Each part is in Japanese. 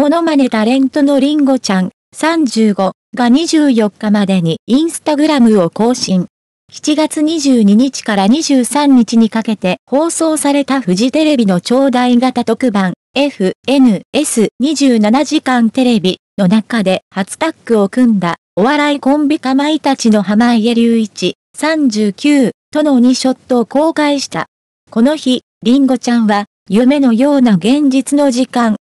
モノマネタレントのリンゴちゃん35が24日までにインスタグラムを更新。7月22日から23日にかけて放送されたフジテレビの超大型特番 FNS27 時間テレビの中で初タッグを組んだお笑いコンビかまいたちの濱家隆一39との2ショットを公開した。この日、リンゴちゃんは夢のような現実の時間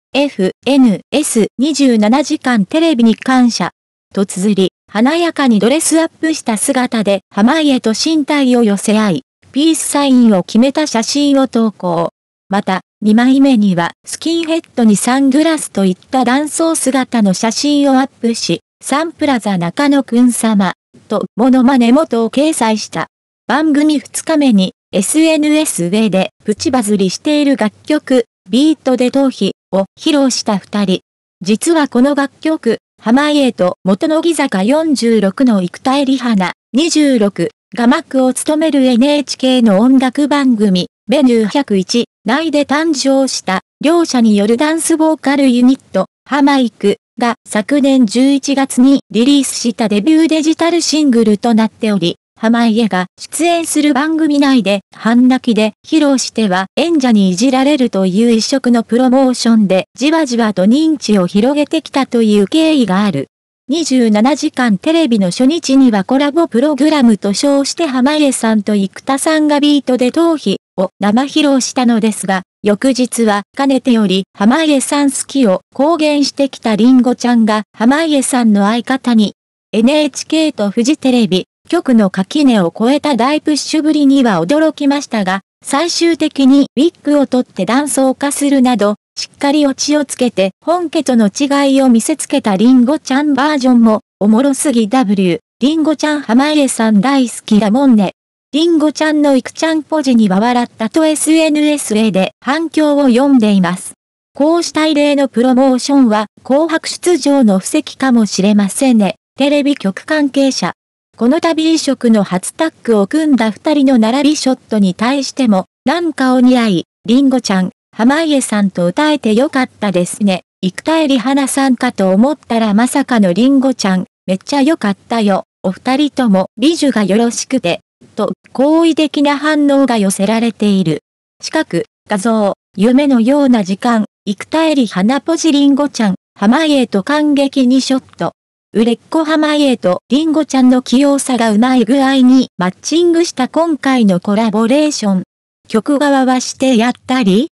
FNS27 時間テレビに感謝。と綴り、華やかにドレスアップした姿で濱家と身体を寄せ合い、ピースサインを決めた写真を投稿。また、2枚目にはスキンヘッドにサングラスといった男装姿の写真をアップし、サンプラザ中野くん様、とモノマネ元を掲載した。番組2日目に SNS 上でプチバズりしている楽曲、ビートで頭皮、を披露した二人。実はこの楽曲、濱家と元乃木坂46の生田絵里花26が幕を務める NHK の音楽番組、ベニュー101内で誕生した両者によるダンスボーカルユニット、ハマイクが昨年11月にリリースしたデビューデジタルシングルとなっており、濱家が出演する番組内で半泣きで披露しては演者にいじられるという異色のプロモーションでじわじわと認知を広げてきたという経緯がある。27時間テレビの初日にはコラボプログラムと称して濱家さんと生田さんがビートで頭皮を生披露したのですが、翌日はかねてより濱家さん好きを公言してきたりんごちゃんが濱家さんの相方に NHK とフジテレビ局の垣根を越えた大プッシュぶりには驚きましたが、最終的にウィッグを取って断層化するなど、しっかりオチをつけて本家との違いを見せつけたリンゴちゃんバージョンも、おもろすぎ W、リンゴちゃん濱家さん大好きだもんね。リンゴちゃんのいくちゃんポジには笑ったと SNS a で反響を読んでいます。こうした異例のプロモーションは紅白出場の布石かもしれませんね。テレビ局関係者。この度移植の初タッグを組んだ二人の並びショットに対しても、なんかお似合い、りんごちゃん、濱家さんと歌えてよかったですね。生田絵里花さんかと思ったらまさかのりんごちゃん、めっちゃよかったよ。お二人とも美女がよろしくて、と好意的な反応が寄せられている。近く、画像、夢のような時間、生田絵里花ポジりんごちゃん、濱家と感激にショット。売れっ子濱家とりんごちゃんの器用さがうまい具合にマッチングした今回のコラボレーション。曲側はしてやったり、